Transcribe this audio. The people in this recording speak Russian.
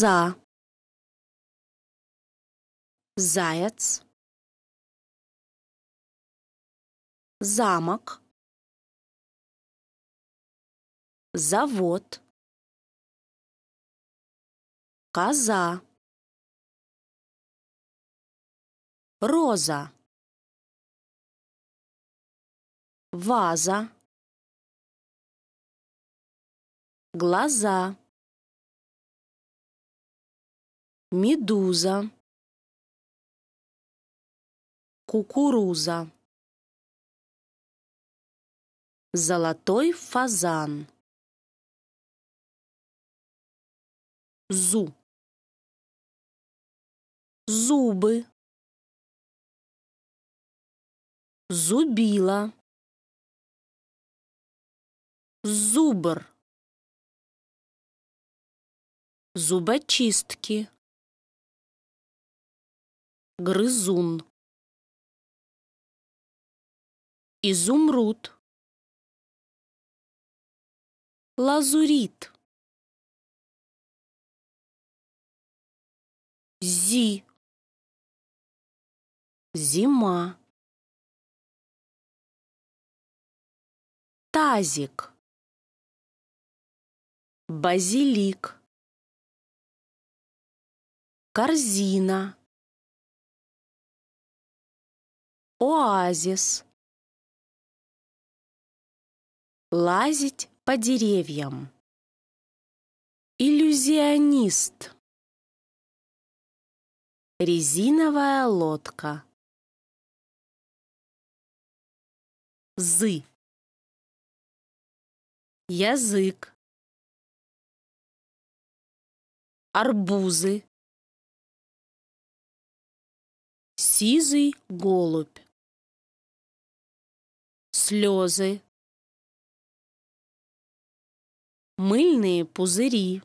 коза, заяц, замок, завод, коза, роза, ваза, глаза. Медуза. Кукуруза. Золотой фазан. Зу. Зубы. Зубила. Зубр. Зубочистки. Грызун. Изумруд. Лазурит. Зи. Зима. Тазик. Базилик. Корзина. Оазис. Лазить по деревьям. Иллюзионист. Резиновая лодка. Зы. Язык. Арбузы. Сизый голубь слезы. Мыльные пузыри.